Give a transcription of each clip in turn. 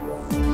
Música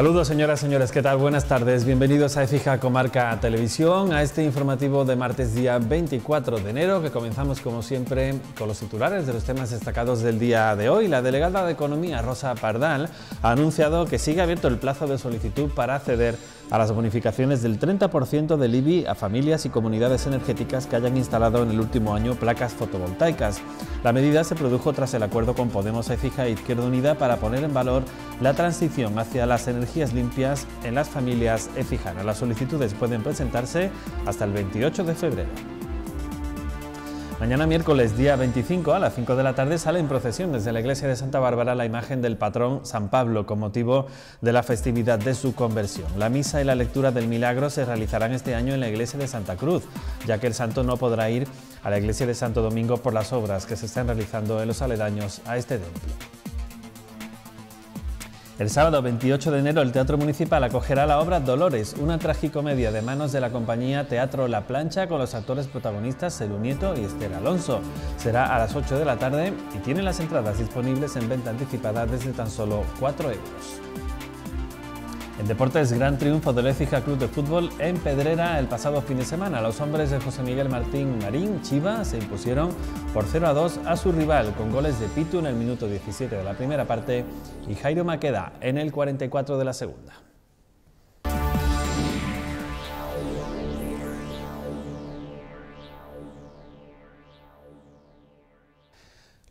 Saludos señoras, señores, ¿qué tal? Buenas tardes, bienvenidos a Efija Comarca Televisión, a este informativo de martes día 24 de enero, que comenzamos como siempre con los titulares de los temas destacados del día de hoy. La delegada de Economía, Rosa Pardal, ha anunciado que sigue abierto el plazo de solicitud para acceder a las bonificaciones del 30% del IBI a familias y comunidades energéticas que hayan instalado en el último año placas fotovoltaicas. La medida se produjo tras el acuerdo con Podemos Efija e Izquierda Unida para poner en valor la transición hacia las energías limpias en las familias fijana Las solicitudes pueden presentarse hasta el 28 de febrero. Mañana miércoles día 25 a las 5 de la tarde sale en procesión desde la iglesia de Santa Bárbara la imagen del patrón San Pablo con motivo de la festividad de su conversión. La misa y la lectura del milagro se realizarán este año en la iglesia de Santa Cruz, ya que el santo no podrá ir a la iglesia de Santo Domingo por las obras que se están realizando en los aledaños a este templo. El sábado 28 de enero el Teatro Municipal acogerá la obra Dolores, una tragicomedia de manos de la compañía Teatro La Plancha con los actores protagonistas Celu Nieto y Esther Alonso. Será a las 8 de la tarde y tiene las entradas disponibles en venta anticipada desde tan solo 4 euros. En deportes, gran triunfo del Écija Club de Fútbol en Pedrera el pasado fin de semana. Los hombres de José Miguel Martín Marín, Chiva, se impusieron por 0 a 2 a su rival con goles de Pitu en el minuto 17 de la primera parte y Jairo Maqueda en el 44 de la segunda.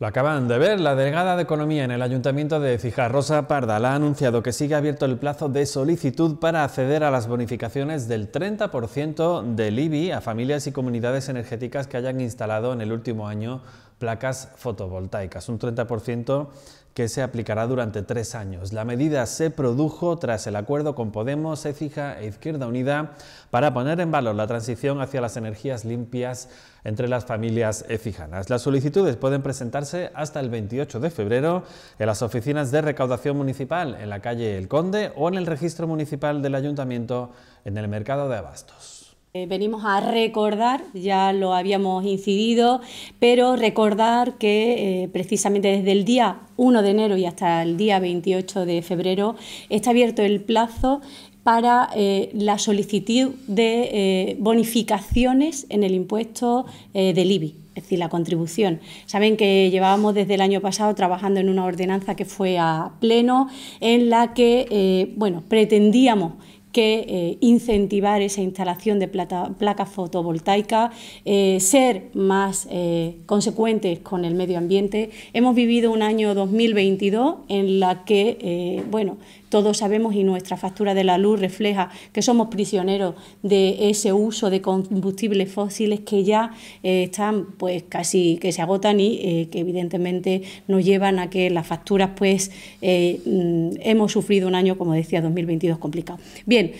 Lo acaban de ver, la delegada de Economía en el Ayuntamiento de Rosa Pardal ha anunciado que sigue abierto el plazo de solicitud para acceder a las bonificaciones del 30% del IBI a familias y comunidades energéticas que hayan instalado en el último año placas fotovoltaicas, un 30% que se aplicará durante tres años. La medida se produjo tras el acuerdo con Podemos, Ecija e Izquierda Unida para poner en valor la transición hacia las energías limpias entre las familias ecijanas. Las solicitudes pueden presentarse hasta el 28 de febrero en las oficinas de recaudación municipal en la calle El Conde o en el registro municipal del ayuntamiento en el mercado de abastos. Eh, venimos a recordar, ya lo habíamos incidido, pero recordar que eh, precisamente desde el día 1 de enero y hasta el día 28 de febrero está abierto el plazo para eh, la solicitud de bonificaciones en el impuesto del IBI es decir, la contribución. Saben que llevábamos desde el año pasado trabajando en una ordenanza que fue a pleno, en la que, bueno, pretendíamos que eh, incentivar esa instalación de placas fotovoltaicas, eh, ser más eh, consecuentes con el medio ambiente. Hemos vivido un año 2022 en la que, bueno, todos sabemos y nuestra factura de la luz refleja que somos prisioneros de ese uso de combustibles fósiles que ya eh, están pues casi que se agotan y eh, que evidentemente nos llevan a que las facturas pues eh, mm, hemos sufrido un año, como decía, 2022 complicado. Bien,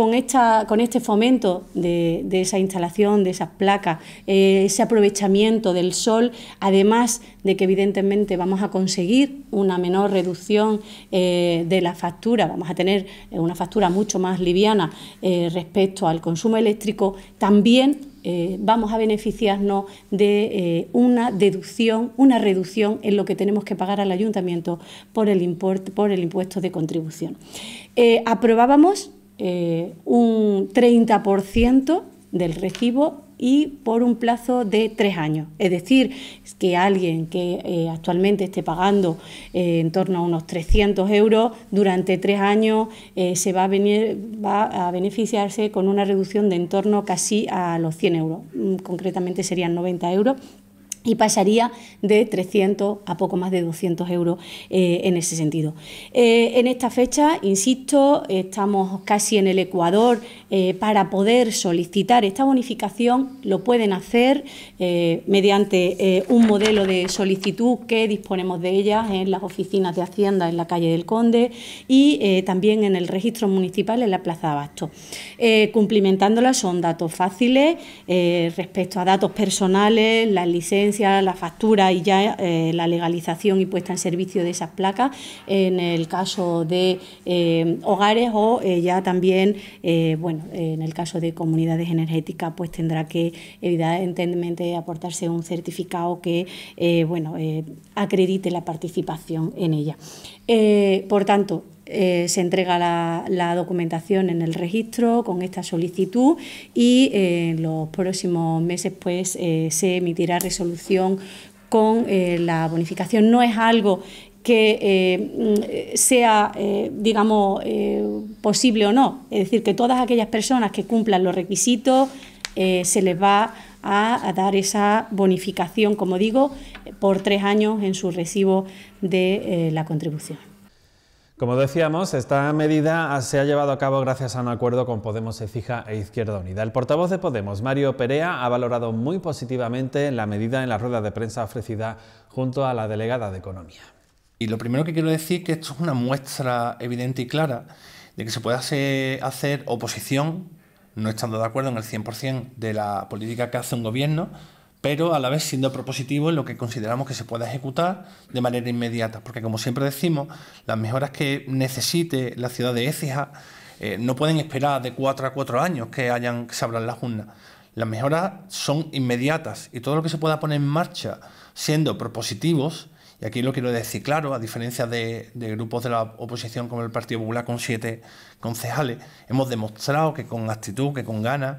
con, esta, con este fomento de, esa instalación, de esas placas, eh, ese aprovechamiento del sol, además de que evidentemente vamos a conseguir una menor reducción eh, de la factura, vamos a tener eh, una factura mucho más liviana respecto al consumo eléctrico, también vamos a beneficiarnos de una deducción, una reducción en lo que tenemos que pagar al ayuntamiento por el, por el impuesto de contribución. aprobábamos eh, un 30% del recibo y por un plazo de tres años. Es decir, que alguien que eh, actualmente esté pagando eh, en torno a unos 300 euros, durante tres años se va a, va a beneficiarse con una reducción de en torno casi a los 100 euros, mm, concretamente serían 90 euros y pasaría de 300 a poco más de 200 euros eh, en ese sentido. Eh, en esta fecha, insisto, estamos casi en el Ecuador. Eh, para poder solicitar esta bonificación lo pueden hacer mediante un modelo de solicitud que disponemos de ellas en las oficinas de Hacienda en la calle del Conde y también en el registro municipal en la Plaza de Abasto. cumplimentándola son datos fáciles respecto a datos personales, las licencias, la factura y ya eh, la legalización y puesta en servicio de esas placas en el caso de eh, hogares o eh, ya también, bueno, en el caso de comunidades energéticas, pues tendrá que evidentemente aportarse un certificado que, bueno, acredite la participación en ella. por tanto, eh, se entrega la, documentación en el registro con esta solicitud y eh, en los próximos meses pues eh, se emitirá resolución con la bonificación. No es algo que mm, sea, digamos, posible o no. Es decir, que todas aquellas personas que cumplan los requisitos se les va a, dar esa bonificación, como digo, por tres años en su recibo de la contribución. Como decíamos, esta medida se ha llevado a cabo gracias a un acuerdo con Podemos Ecija e Izquierda Unida. El portavoz de Podemos, Mario Perea, ha valorado muy positivamente la medida en la rueda de prensa ofrecida junto a la delegada de Economía. Y lo primero que quiero decir es que esto es una muestra evidente y clara de que se puede hacer, hacer oposición, no estando de acuerdo en el 100% de la política que hace un gobierno, pero a la vez siendo propositivos en lo que consideramos que se pueda ejecutar de manera inmediata, porque como siempre decimos, las mejoras que necesite la ciudad de Écija eh, no pueden esperar de cuatro a cuatro años que, hayan, se abran las urnas. Las mejoras son inmediatas y todo lo que se pueda poner en marcha siendo propositivos, y aquí lo quiero decir claro, a diferencia de, grupos de la oposición como el Partido Popular con siete concejales, hemos demostrado que con actitud, que con ganas,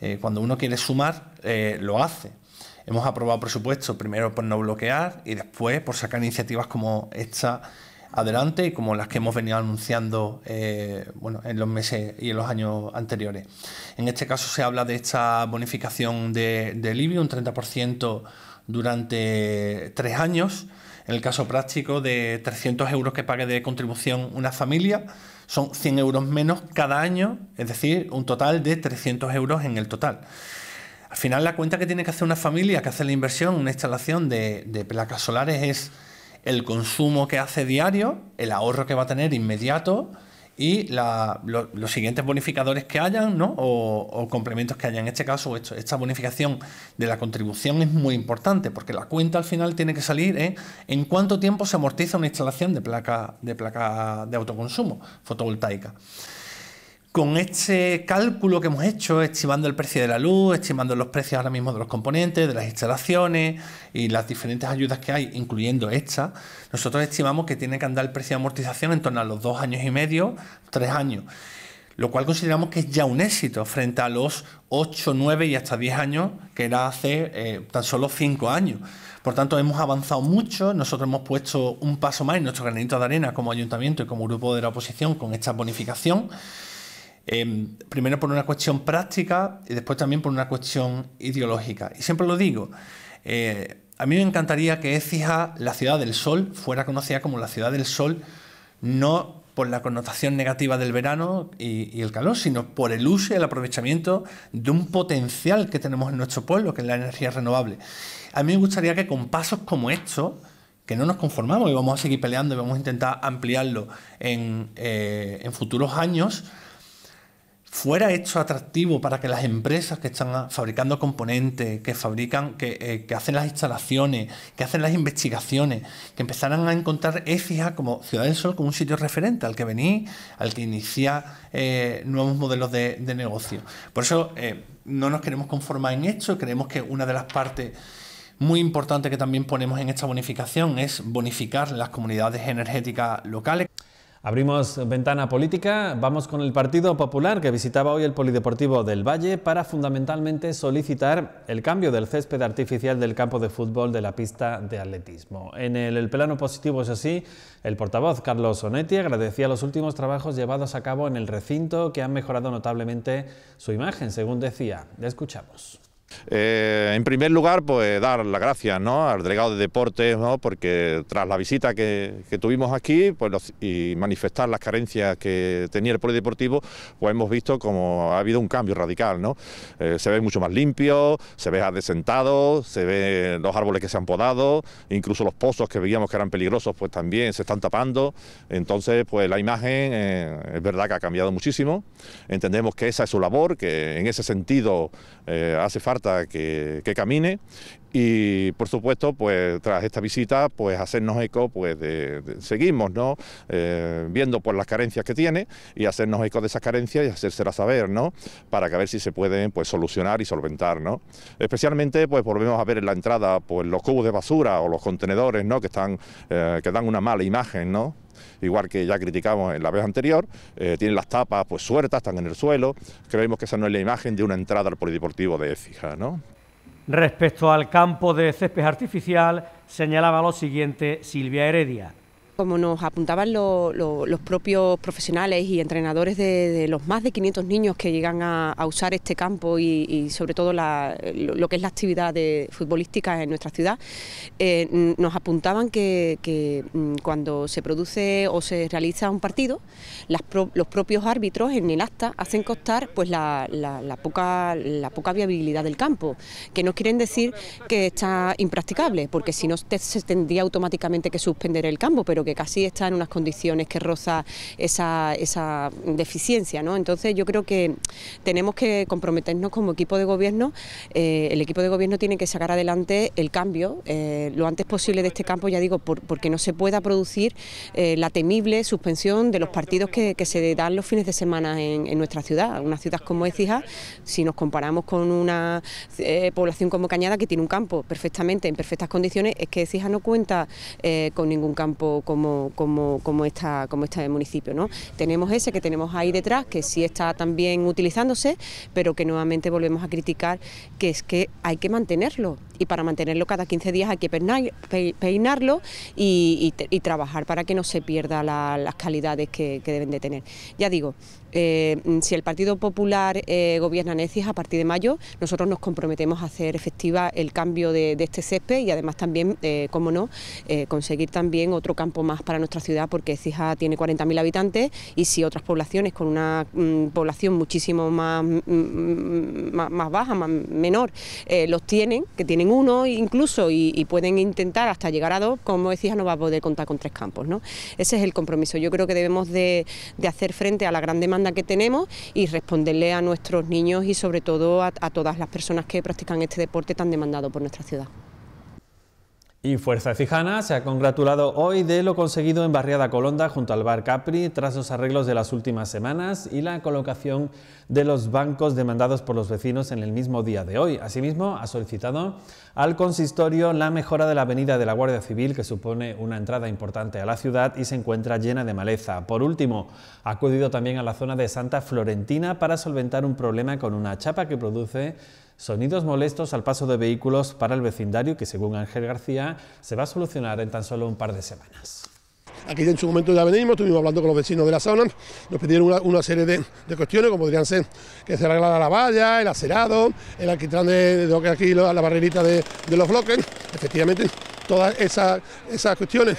eh, cuando uno quiere sumar, eh, lo hace. Hemos aprobado presupuestos primero por no bloquear y después por sacar iniciativas como esta adelante y como las que hemos venido anunciando eh, bueno, en los meses y en los años anteriores. En este caso se habla de esta bonificación de, alivio un 30% durante tres años. En el caso práctico de 300 euros que pague de contribución una familia, son 100 euros menos cada año, es decir, un total de 300 euros en el total. Al final la cuenta que tiene que hacer una familia que hace la inversión, una instalación de, placas solares es el consumo que hace diario, el ahorro que va a tener inmediato y los siguientes bonificadores que hayan ¿no? o, complementos que haya. En este caso, esta bonificación de la contribución es muy importante porque la cuenta al final tiene que salir ¿eh? en, cuánto tiempo se amortiza una instalación de de, placa de autoconsumo fotovoltaica con este cálculo que hemos hecho, estimando el precio de la luz, estimando los precios ahora mismo de los componentes, de las instalaciones y las diferentes ayudas que hay, incluyendo esta, nosotros estimamos que tiene que andar el precio de amortización en torno a los dos años y medio, tres años, lo cual consideramos que es ya un éxito frente a los 8, 9 y hasta diez años que era hace eh, tan solo cinco años. Por tanto, hemos avanzado mucho, nosotros hemos puesto un paso más en nuestro granito de arena como ayuntamiento y como grupo de la oposición con esta bonificación. Em, primero por una cuestión práctica y después también por una cuestión ideológica. Y siempre lo digo, eh, a mí me encantaría que Ecija la ciudad del sol, fuera conocida como la ciudad del sol, no por la connotación negativa del verano y, el calor, sino por el uso y el aprovechamiento de un potencial que tenemos en nuestro pueblo, que es la energía renovable. A mí me gustaría que con pasos como estos, que no nos conformamos y vamos a seguir peleando y vamos a intentar ampliarlo en eh, futuros años, fuera hecho atractivo para que las empresas que están ah, fabricando componentes, que fabrican, eh, que, hacen las instalaciones, que hacen las investigaciones, que empezaran a encontrar EFIA ah, como Ciudad del Sol como un sitio referente al que venís, al que inicia eh, nuevos modelos de, negocio. Por eso eh, no nos queremos conformar en esto, creemos que una de las partes muy importantes que también ponemos en esta bonificación es bonificar las comunidades energéticas locales. Abrimos ventana política, vamos con el Partido Popular que visitaba hoy el Polideportivo del Valle para fundamentalmente solicitar el cambio del césped artificial del campo de fútbol de la pista de atletismo. En el, plano positivo, eso así, el portavoz Carlos Sonetti agradecía los últimos trabajos llevados a cabo en el recinto que han mejorado notablemente su imagen, según decía. Le escuchamos. Eh, en primer lugar, pues dar las gracias al delegado de deportes, ¿no? porque tras la visita que, tuvimos aquí pues, y manifestar las carencias que tenía el polideportivo, pues hemos visto como ha habido un cambio radical. ¿no? Eh, se ve mucho más limpio, se ve adesentado, se ve los árboles que se han podado, incluso los pozos que veíamos que eran peligrosos, pues también se están tapando. Entonces, pues la imagen eh, es verdad que ha cambiado muchísimo. Entendemos que esa es su labor, que en ese sentido hace falta Marta que, que camine y por supuesto pues tras esta visita pues hacernos eco pues de, seguimos no eh, viendo pues las carencias que tiene y hacernos eco de esas carencias y hacérselas saber no para que a ver si se pueden pues solucionar y solventar no especialmente pues volvemos a ver en la entrada pues los cubos de basura o los contenedores no que están eh, que dan una mala imagen no igual que ya criticamos en la vez anterior, eh, tienen las tapas pues sueltas, están en el suelo, creemos que esa no es la imagen de una entrada al polideportivo de Écija, ¿no? Respecto al campo de césped artificial, señalaba lo siguiente Silvia Heredia. Como nos apuntaban los propios profesionales y entrenadores de, los más de 500 niños que llegan a, usar este campo y, sobre todo lo, que es la actividad futbolística en nuestra ciudad, eh, nos apuntaban que, mm, cuando se produce o se realiza un partido, los propios árbitros en el acta hacen costar pues la, poca, la poca viabilidad del campo, que no quieren decir que está impracticable, porque si no se tendría automáticamente que suspender el campo, que casi está en unas condiciones que roza esa, deficiencia. ¿no? Entonces yo creo que tenemos que comprometernos como equipo de gobierno, eh, el equipo de gobierno tiene que sacar adelante el cambio eh, lo antes posible de este campo, ya digo, porque no se pueda producir eh, la temible suspensión de los partidos que, se dan los fines de semana en, nuestra ciudad, una ciudad como Écija, si nos comparamos con una población como Cañada que tiene un campo perfectamente, en perfectas condiciones, es que Écija no cuenta con ningún campo como, como, está, como está el este municipio. ¿no? Tenemos ese que tenemos ahí detrás, que sí está también utilizándose, pero que nuevamente volvemos a criticar que es que hay que mantenerlo. Y para mantenerlo cada 15 días hay que peinarlo y, trabajar para que no se pierda las calidades que, que deben de tener. Ya digo, eh, si el Partido Popular eh, gobierna en Ecija a partir de mayo, nosotros nos comprometemos a hacer efectiva el cambio de, este césped y además también, eh, como no, eh, conseguir también otro campo más para nuestra ciudad porque Ecija tiene 40.000 habitantes y si otras poblaciones con una mm, población muchísimo mm, mm, más, más, baja, más, menor, los tienen, que tienen uno incluso y, pueden intentar hasta llegar a dos, como Ecija no va a poder contar con tres campos. ¿no? Ese es el compromiso. Yo creo que debemos de hacer frente a la gran demanda que tenemos y responderle a nuestros niños y sobre todo a todas las personas que practican este deporte tan demandado por nuestra ciudad. Y Fuerza Cijana se ha congratulado hoy de lo conseguido en Barriada Colonda junto al Bar Capri tras los arreglos de las últimas semanas y la colocación de los bancos demandados por los vecinos en el mismo día de hoy. Asimismo, ha solicitado al consistorio la mejora de la avenida de la Guardia Civil que supone una entrada importante a la ciudad y se encuentra llena de maleza. Por último, ha acudido también a la zona de Santa Florentina para solventar un problema con una chapa que produce Sonidos molestos al paso de vehículos para el vecindario que, según Ángel García, se va a solucionar en tan solo un par de semanas. Aquí en su momento ya venimos, estuvimos hablando con los vecinos de la zona, nos pidieron una, serie de, cuestiones, como podrían ser que se arreglara la valla, el acerado, el alquitrán de, de, aquí, la, la barrerita de, los bloques. Efectivamente, todas esas, esas cuestiones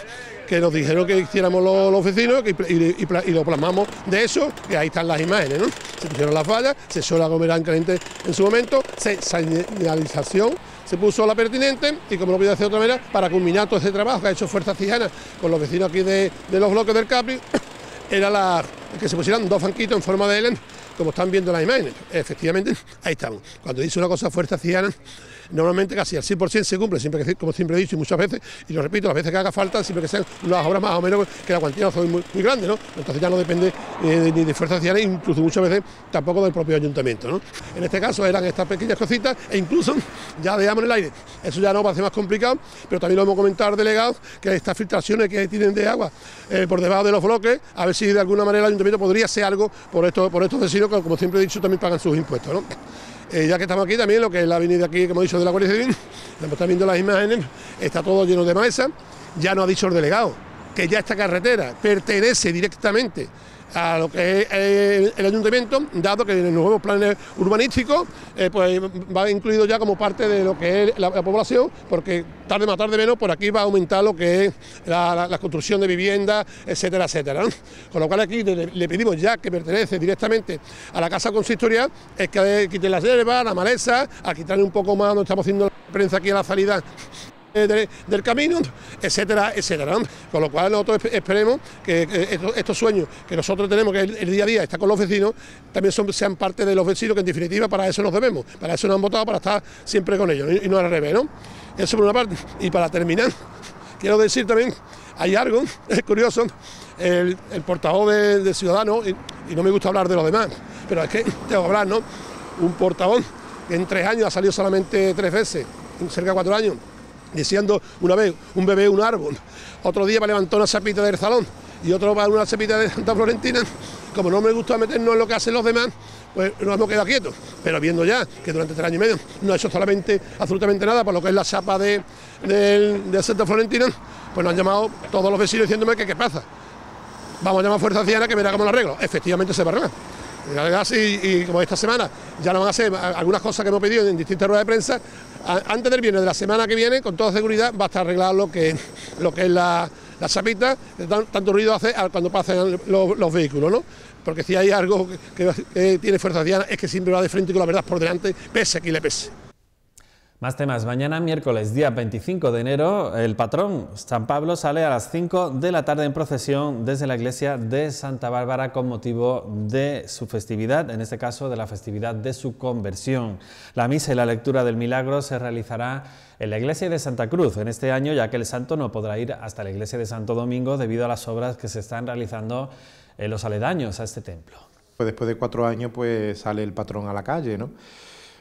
que nos dijeron que hiciéramos los, vecinos y, lo plasmamos de eso, que ahí están las imágenes, ¿no? Se pusieron las vallas, se hizo la en caliente en su momento, se señalización, se puso la pertinente y como lo voy a hacer de otra manera, para culminar todo ese trabajo que ha hecho Fuerza Cijana... con los vecinos aquí de, los bloques del Capri, era la, que se pusieran dos banquitos en forma de Ellen como están viendo las imágenes. Efectivamente, ahí estamos. Cuando dice una cosa Fuerza Cijana... Normalmente casi al 100% se cumple, siempre que, como siempre he dicho y muchas veces, y lo repito, las veces que haga falta, siempre que sean unas obras más o menos que la cuantía no muy, grande, ¿no? Entonces ya no depende eh, ni de fuerzas sociales, incluso muchas veces tampoco del propio ayuntamiento, ¿no? En este caso eran estas pequeñas cositas e incluso ya dejamos el aire. Eso ya no va a ser más complicado, pero también lo hemos comentado al delegado, que estas filtraciones que tienen de agua eh, por debajo de los bloques, a ver si de alguna manera el ayuntamiento podría hacer algo por estos, por estos vecinos que, como siempre he dicho, también pagan sus impuestos, ¿no? Eh, ya que estamos aquí también, lo que es la avenida aquí, como he dicho, de la Guardia Civil, pues, estamos viendo las imágenes, está todo lleno de maesa, ya no ha dicho el delegado, que ya esta carretera pertenece directamente a lo que es el, ayuntamiento, dado que en el nuevos planes urbanísticos eh, pues va incluido ya como parte de lo que es la, población, porque tarde más tarde menos por aquí va a aumentar lo que es la, construcción de viviendas, etcétera, etcétera. Con lo cual aquí le, pedimos ya que pertenece directamente a la casa consistorial, es que quiten las hierbas, la maleza, a quitarle un poco más, no estamos haciendo prensa aquí a la salida eh, del camino, etcétera, etcétera. Con lo cual nosotros esperemos que, eh, estos, sueños que nosotros tenemos, que el, día a día está con los vecinos, también sean parte de los vecinos, que en definitiva para eso nos debemos, para eso nos han votado, para estar siempre con ellos y, no al revés. ¿no? Eso por una parte. Y para terminar, quiero decir también, hay algo es curioso, el, portavoz de, ciudadano, Ciudadanos, y, no me gusta hablar de los demás, pero es que tengo que hablar, ¿no? Un portavoz que en tres años ha salido solamente tres veces, en cerca de cuatro años, deseando una vez un bebé un árbol, otro día a levantar una sapita del salón y otro para una sapita de Santa Florentina, como no me gusta meternos en lo que hacen los demás, pues nos hemos quedado quietos, pero viendo ya que durante tres años y medio no ha hecho solamente absolutamente nada por lo que es la chapa de, Santa Florentina, pues nos han llamado todos los vecinos diciéndome que qué pasa. Vamos a llamar a Fuerza ciana que verá cómo lo arreglo. Efectivamente se va a arreglar y como esta semana ya lo van a hacer algunas cosas que hemos pedido en distintas ruedas de prensa, antes del viernes de la semana que viene, con toda seguridad, va a estar arreglado lo que, lo que es la, chapita, tanto ruido hace cuando pasan los, vehículos, ¿no? Porque si hay algo que, eh, tiene fuerza diana es que siempre va de frente y con la verdad por delante, pese a quien le pese. Más temas. Mañana, miércoles, día 25 de enero, el patrón San Pablo sale a las 5 de la tarde en procesión desde la iglesia de Santa Bárbara con motivo de su festividad, en este caso de la festividad de su conversión. La misa y la lectura del milagro se realizará en la iglesia de Santa Cruz en este año, ya que el santo no podrá ir hasta la iglesia de Santo Domingo debido a las obras que se están realizando en los aledaños a este templo. Pues después de cuatro años, pues sale el patrón a la calle, ¿no?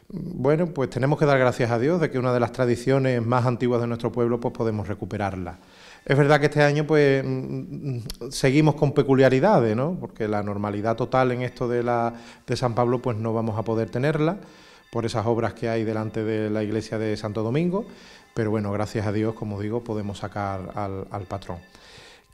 Bueno, pues tenemos que dar gracias a Dios de que una de las tradiciones más antiguas de nuestro pueblo pues podemos recuperarla. Es verdad que este año pues mm, mm, seguimos con peculiaridades, ¿no? Porque la normalidad total en esto de la de San Pablo pues no vamos a poder tenerla por esas obras que hay delante de la iglesia de Santo Domingo, pero bueno, gracias a Dios, como digo, podemos sacar al, al patrón.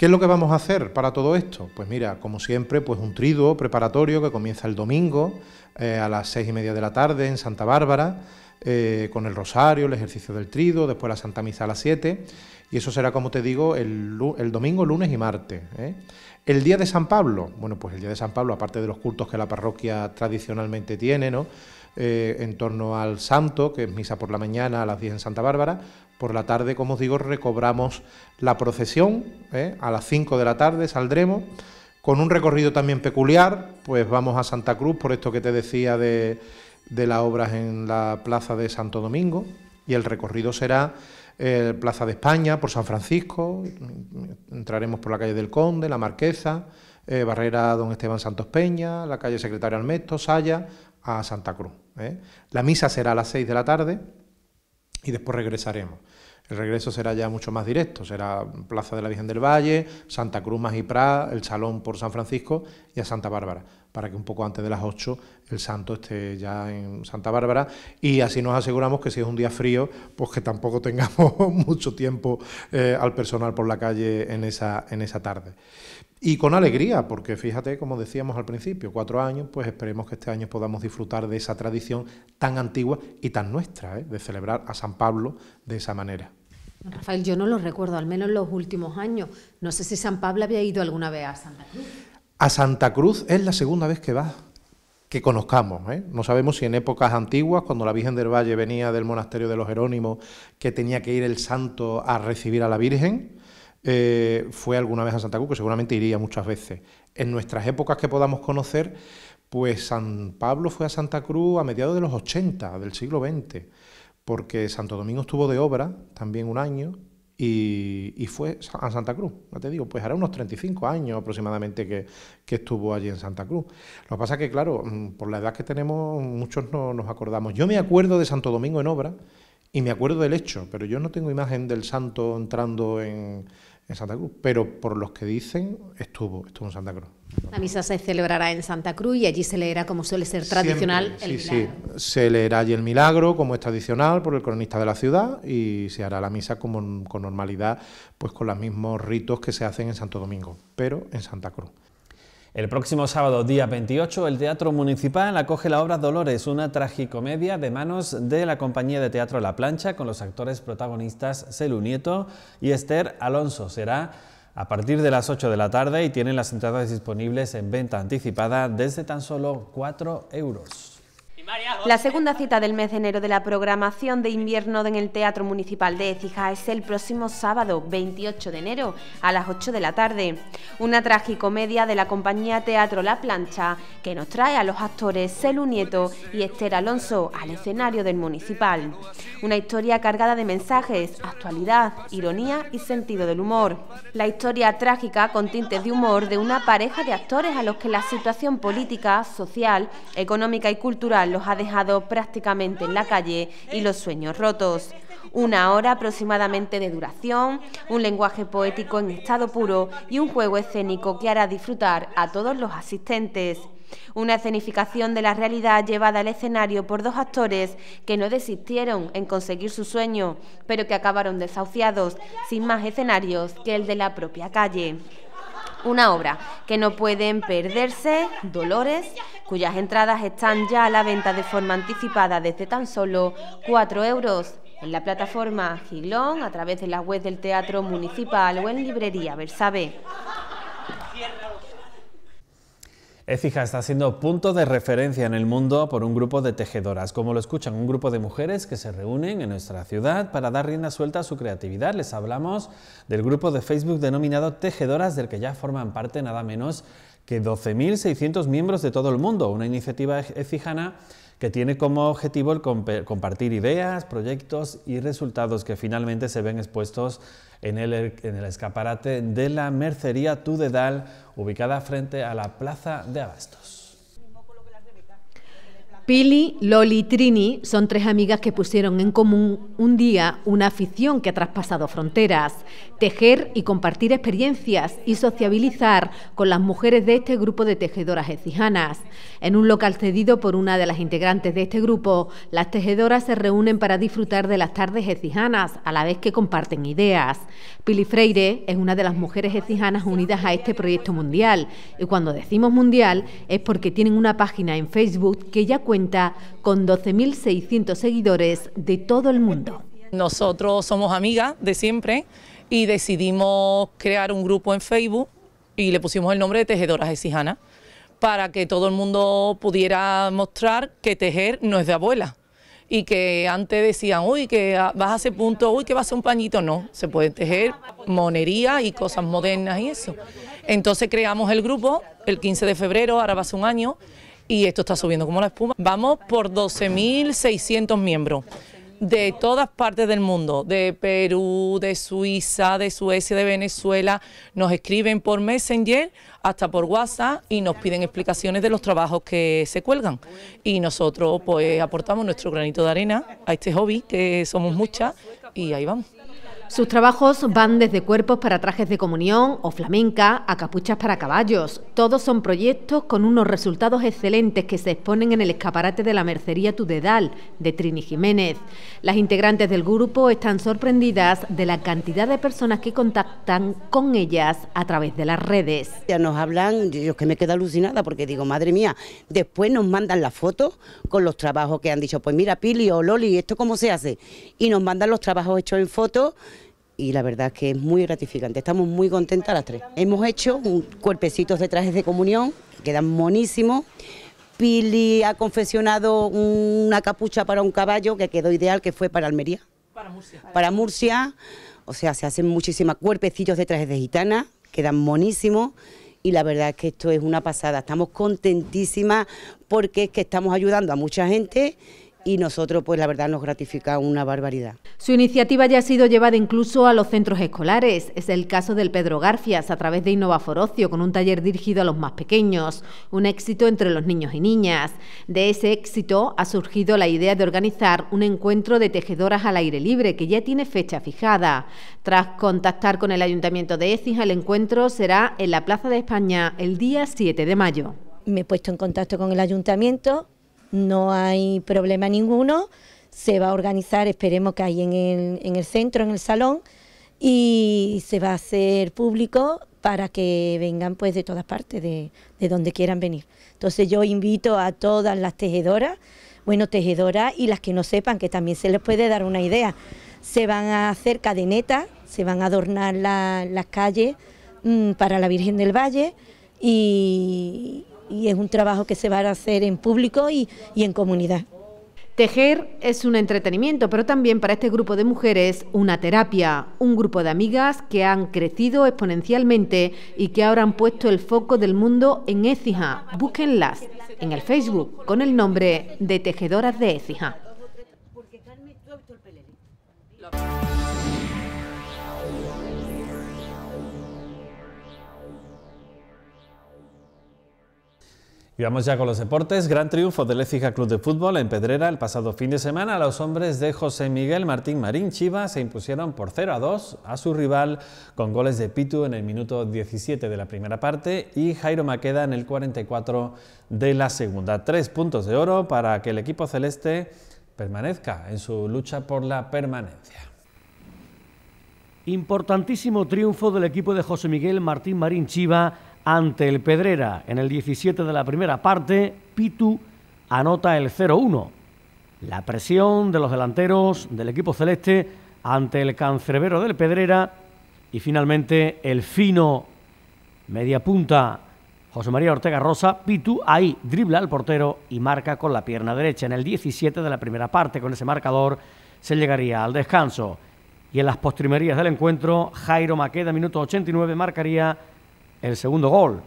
¿Qué es lo que vamos a hacer para todo esto? Pues mira, como siempre, pues un triduo preparatorio que comienza el domingo eh, a las seis y media de la tarde en Santa Bárbara, eh, con el rosario, el ejercicio del triduo, después la Santa Misa a las siete, y eso será, como te digo, el, domingo, lunes y martes. ¿eh? El día de San Pablo, bueno, pues el día de San Pablo, aparte de los cultos que la parroquia tradicionalmente tiene, ¿no? en torno al santo, que es misa por la mañana a las diez en Santa Bárbara, por la tarde, como os digo, recobramos la procesión, ¿eh? a las 5 de la tarde saldremos, con un recorrido también peculiar, pues vamos a Santa Cruz, por esto que te decía de, de las obras en la plaza de Santo Domingo, y el recorrido será eh, Plaza de España, por San Francisco, entraremos por la calle del Conde, la Marquesa, eh, Barrera Don Esteban Santos Peña, la calle Secretario Almesto, Saya, a Santa Cruz. La misa será a las 6 de la tarde y después regresaremos. El regreso será ya mucho más directo, será Plaza de la Virgen del Valle, Santa Cruz más el Salón por San Francisco y a Santa Bárbara para que un poco antes de las 8 el santo esté ya en Santa Bárbara y así nos aseguramos que si es un día frío, pues que tampoco tengamos mucho tiempo eh, al personal por la calle en esa, en esa tarde. Y con alegría, porque fíjate, como decíamos al principio, cuatro años, pues esperemos que este año podamos disfrutar de esa tradición tan antigua y tan nuestra, ¿eh? de celebrar a San Pablo de esa manera. Rafael, yo no lo recuerdo, al menos los últimos años. No sé si San Pablo había ido alguna vez a Santa Cruz. A Santa Cruz es la segunda vez que va, que conozcamos. ¿eh? No sabemos si en épocas antiguas, cuando la Virgen del Valle venía del monasterio de los Jerónimos, que tenía que ir el santo a recibir a la Virgen, eh, fue alguna vez a Santa Cruz, que seguramente iría muchas veces. En nuestras épocas que podamos conocer, pues San Pablo fue a Santa Cruz a mediados de los 80 del siglo XX, porque Santo Domingo estuvo de obra también un año, y, fue a Santa Cruz. No te digo, pues hará unos 35 años aproximadamente que, que, estuvo allí en Santa Cruz. Lo que pasa es que, claro, mm, por la edad que tenemos, muchos no nos acordamos. Yo me acuerdo de Santo Domingo en obra y me acuerdo del hecho, pero yo no tengo imagen del santo entrando en en Santa Cruz, pero por los que dicen estuvo, estuvo en Santa Cruz. La misa se celebrará en Santa Cruz y allí se leerá, como suele ser tradicional, el sí, Sí, se leerá allí el milagro, como es tradicional, por el cronista de la ciudad y se hará la misa como, con normalidad, pues con los mismos ritos que se hacen en Santo Domingo, pero en Santa Cruz. El próximo sábado, día 28, el Teatro Municipal acoge la obra Dolores, una tragicomedia de manos de la compañía de teatro La Plancha, con los actores protagonistas Celu Nieto y Esther Alonso. Será a partir de las 8 de la tarde y tienen las entradas disponibles en venta anticipada desde tan solo 4 euros. La segunda cita del mes de enero de la programación de invierno en el Teatro Municipal de Écija es el próximo sábado 28 de enero a las 8 de la tarde. Una tragicomedia de la compañía Teatro La Plancha que nos trae a los actores Celu Nieto y Esther Alonso al escenario del Municipal. Una historia cargada de mensajes, actualidad, ironía y sentido del humor. La historia trágica con tintes de humor de una pareja de actores a los que la situación política, social, económica y cultural los ha dejado prácticamente en la calle y los sueños rotos. Una hora aproximadamente de duración, un lenguaje poético en estado puro y un juego escénico que hará disfrutar a todos los asistentes. Una escenificación de la realidad llevada al escenario por dos actores que no desistieron en conseguir su sueño, pero que acabaron desahuciados, sin más escenarios que el de la propia calle. Una obra que no pueden perderse, Dolores, cuyas entradas están ya a la venta de forma anticipada desde tan solo 4 euros en la plataforma Gilón, a través de la web del Teatro Municipal o en Librería Versabe. Ecija está siendo punto de referencia en el mundo por un grupo de tejedoras, como lo escuchan, un grupo de mujeres que se reúnen en nuestra ciudad para dar rienda suelta a su creatividad. Les hablamos del grupo de Facebook denominado Tejedoras, del que ya forman parte nada menos que 12.600 miembros de todo el mundo, una iniciativa ecijana que tiene como objetivo el compartir ideas, proyectos y resultados que finalmente se ven expuestos en el, er-, en el escaparate de la Mercería Tudedal, ubicada frente a la Plaza de Abastos. Pili, Loli y Trini son tres amigas que pusieron en común un día una afición que ha traspasado fronteras, tejer y compartir experiencias y sociabilizar con las mujeres de este grupo de tejedoras ecijanas. En un local cedido por una de las integrantes de este grupo, las tejedoras se reúnen para disfrutar de las tardes ecijanas a la vez que comparten ideas. Pili Freire es una de las mujeres ecijanas unidas a este proyecto mundial, y cuando decimos mundial es porque tienen una página en Facebook que ya cuenta con 12.600 seguidores de todo el mundo. Nosotros somos amigas de siempre y decidimos crear un grupo en Facebook y le pusimos el nombre de Tejedoras Sijana... para que todo el mundo pudiera mostrar que tejer no es de abuela y que antes decían, uy, que vas a hacer punto, uy, que vas a hacer un pañito, no, se puede tejer monería y cosas modernas y eso. Entonces creamos el grupo el 15 de febrero, ahora va a ser un año, y esto está subiendo como la espuma. Vamos por 12.600 miembros de todas partes del mundo, de Perú, de Suiza, de Suecia, de Venezuela, nos escriben por Messenger, hasta por WhatsApp y nos piden explicaciones de los trabajos que se cuelgan. Y nosotros pues aportamos nuestro granito de arena a este hobby, que somos muchas, y ahí vamos. Sus trabajos van desde cuerpos para trajes de comunión o flamenca a capuchas para caballos. Todos son proyectos con unos resultados excelentes que se exponen en el escaparate de la Mercería Tudedal de Trini Jiménez. Las integrantes del grupo están sorprendidas de la cantidad de personas que contactan con ellas a través de las redes. Ya nos hablan, yo es que me quedo alucinada porque digo, madre mía, después nos mandan las fotos con los trabajos que han dicho, pues mira Pili o Loli, ¿esto cómo se hace? Y nos mandan los trabajos hechos en fotos y la verdad es que es muy gratificante. Estamos muy contentas las tres. Hemos hecho un cuerpecitos de trajes de comunión, quedan monísimos. Pili ha confeccionado una capucha para un caballo que quedó ideal, que fue para Almería. Para Murcia. Para Murcia. O sea, se hacen muchísimos cuerpecitos de trajes de gitana, quedan monísimos y la verdad es que esto es una pasada. Estamos contentísimas porque es que estamos ayudando a mucha gente y nosotros pues la verdad nos gratifica una barbaridad. Su iniciativa ya ha sido llevada incluso a los centros escolares, es el caso del Pedro Garfias a través de Innovaforocio... con un taller dirigido a los más pequeños, un éxito entre los niños y niñas. De ese éxito ha surgido la idea de organizar un encuentro de tejedoras al aire libre que ya tiene fecha fijada. Tras contactar con el Ayuntamiento de Écija... el encuentro será en la Plaza de España el día 7 de mayo. Me he puesto en contacto con el Ayuntamiento no hay problema ninguno, se va a organizar, esperemos que ahí en el, centro, en el salón, y se va a hacer público para que vengan pues de todas partes, de, donde quieran venir. Entonces yo invito a todas las tejedoras, bueno, tejedoras y las que no sepan, que también se les puede dar una idea. Se van a hacer cadenetas, se van a adornar las calles mm, para la Virgen del Valle y, y es un trabajo que se va a hacer en público y, en comunidad. Tejer es un entretenimiento, pero también para este grupo de mujeres una terapia, un grupo de amigas que han crecido exponencialmente y que ahora han puesto el foco del mundo en Écija. Búsquenlas en el Facebook con el nombre de Tejedoras de Écija. Y vamos ya con los deportes. Gran triunfo del Écija Club de Fútbol en Pedrera el pasado fin de semana. Los hombres de José Miguel Martín Marín Chiva se impusieron por 0 a 2 a su rival con goles de Pitu en el minuto 17 de la primera parte y Jairo Maqueda en el 44 de la segunda. Tres puntos de oro para que el equipo celeste permanezca en su lucha por la permanencia. Importantísimo triunfo del equipo de José Miguel Martín Marín Chiva ante el Pedrera. En el 17 de la primera parte, Pitu anota el 0-1. La presión de los delanteros del equipo celeste ante el cancerbero del Pedrera y finalmente el fino media punta José María Ortega Rosa, Pitu, ahí dribla al portero y marca con la pierna derecha. En el 17 de la primera parte, con ese marcador, se llegaría al descanso. Y en las postrimerías del encuentro, Jairo Maqueda, minuto 89, marcaría el segundo gol.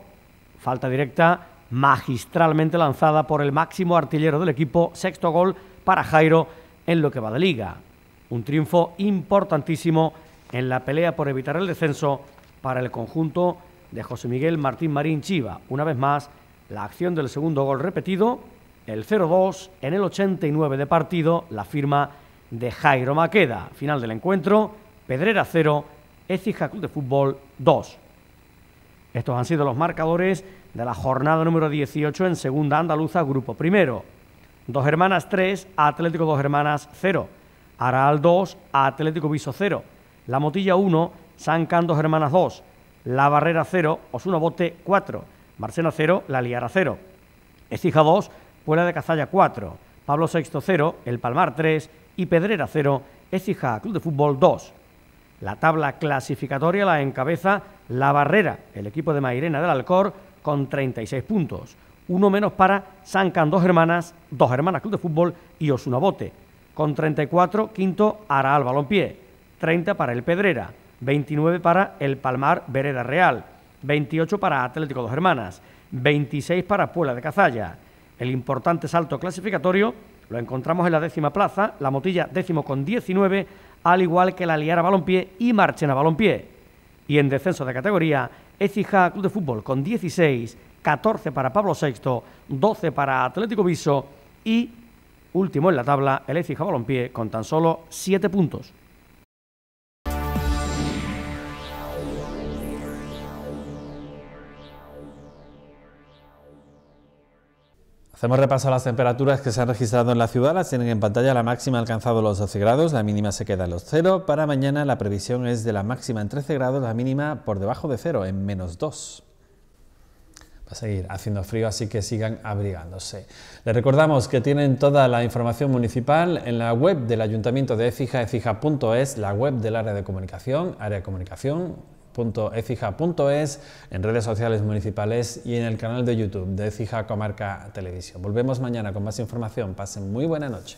Falta directa magistralmente lanzada por el máximo artillero del equipo, sexto gol para Jairo en lo que va de liga. Un triunfo importantísimo en la pelea por evitar el descenso para el conjunto de José Miguel Martín Marín Chiva. Una vez más, la acción del segundo gol repetido, el 0-2 en el 89 de partido, la firma de Jairo Maqueda. Final del encuentro, Pedrera 0, Ecija Club de Fútbol 2. Estos han sido los marcadores de la jornada número 18 en Segunda Andaluza, Grupo Primero. Dos Hermanas 3, Atlético Dos Hermanas 0. Araal 2, Atlético Viso 0. La Motilla 1, San Can Dos Hermanas 2. La Barrera 0, Osuna Bote 4. Marcena 0, La Liara 0. Estija 2, Puebla de Cazalla 4. Pablo VI 0, El Palmar 3 y Pedrera 0, Ecija Club de Fútbol 2. La tabla clasificatoria la encabeza la Barrera, el equipo de Mairena del Alcor, con 36 puntos. Uno menos para Can Dos Hermanas, Dos Hermanas Club de Fútbol y Osuna Bote. Con 34, quinto, Araal Balompié. 30 para el Pedrera. 29 para el Palmar Vereda Real. 28 para Atlético Dos Hermanas. 26 para Puebla de Cazalla. El importante salto clasificatorio lo encontramos en la décima plaza, la Motilla décimo con 19, al igual que la Liara Balompié y Marchena Balompié. Y en descenso de categoría, Ecija Club de Fútbol con 16, 14 para Pablo VI, 12 para Atlético Viso y último en la tabla el Ecija Balompié con tan solo 7 puntos. Hacemos repaso a las temperaturas que se han registrado en la ciudad. Las tienen en pantalla. La máxima ha alcanzado los 12 grados, la mínima se queda en los 0. Para mañana la previsión es de la máxima en 13 grados, la mínima por debajo de 0, en menos 2. Va a seguir haciendo frío, así que sigan abrigándose. Les recordamos que tienen toda la información municipal en la web del Ayuntamiento de Écija, ecija.es, la web del área de comunicación, área de comunicación, www.ecija.es, en redes sociales municipales y en el canal de YouTube de Ecija Comarca Televisión. Volvemos mañana con más información. Pasen muy buena noche.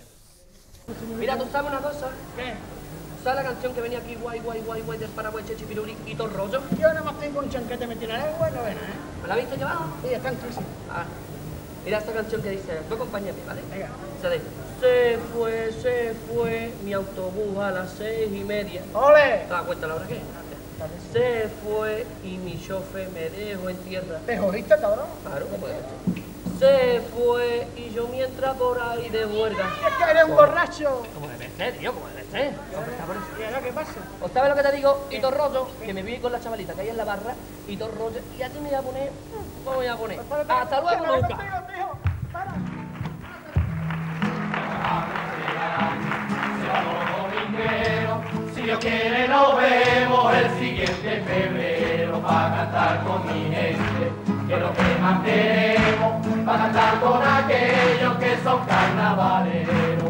Mira, tú sabes una cosa. ¿Qué? ¿Sabes la canción que venía aquí, guay, guay, guay, guay, de Paraguay, Piruli y todo el rollo? Yo nada más tengo un chanquete metido en el agua no ven, ¿eh? ¿Me la visto llevado? Sí, está en crisis. Ah. Mira esta canción que dice, tú acompáñame, ¿vale? Venga. Se se fue, se fue mi autobús a las seis y media. ¡Ole! ¿Te das cuenta la hora que se fue y mi chofe me dejó en tierra. ¿Te jodiste, cabrón? Claro, pues. Se fue y yo mientras por ahí de huelga. ¡Es que eres un borracho! Como debe ser, tío, como debe ser. ¿Y qué pasa? ¿O sabes lo que te digo? Y todo que me vi con la chavalita que hay en la barra, y todo roto, y a ti me voy a poner, ¿cómo me voy a poner? ¡Hasta luego, nunca! ¡Para! Si Dios quiere nos vemos el siguiente febrero para cantar con mi gente, que lo que más queremos, para cantar con aquellos que son carnavaleros.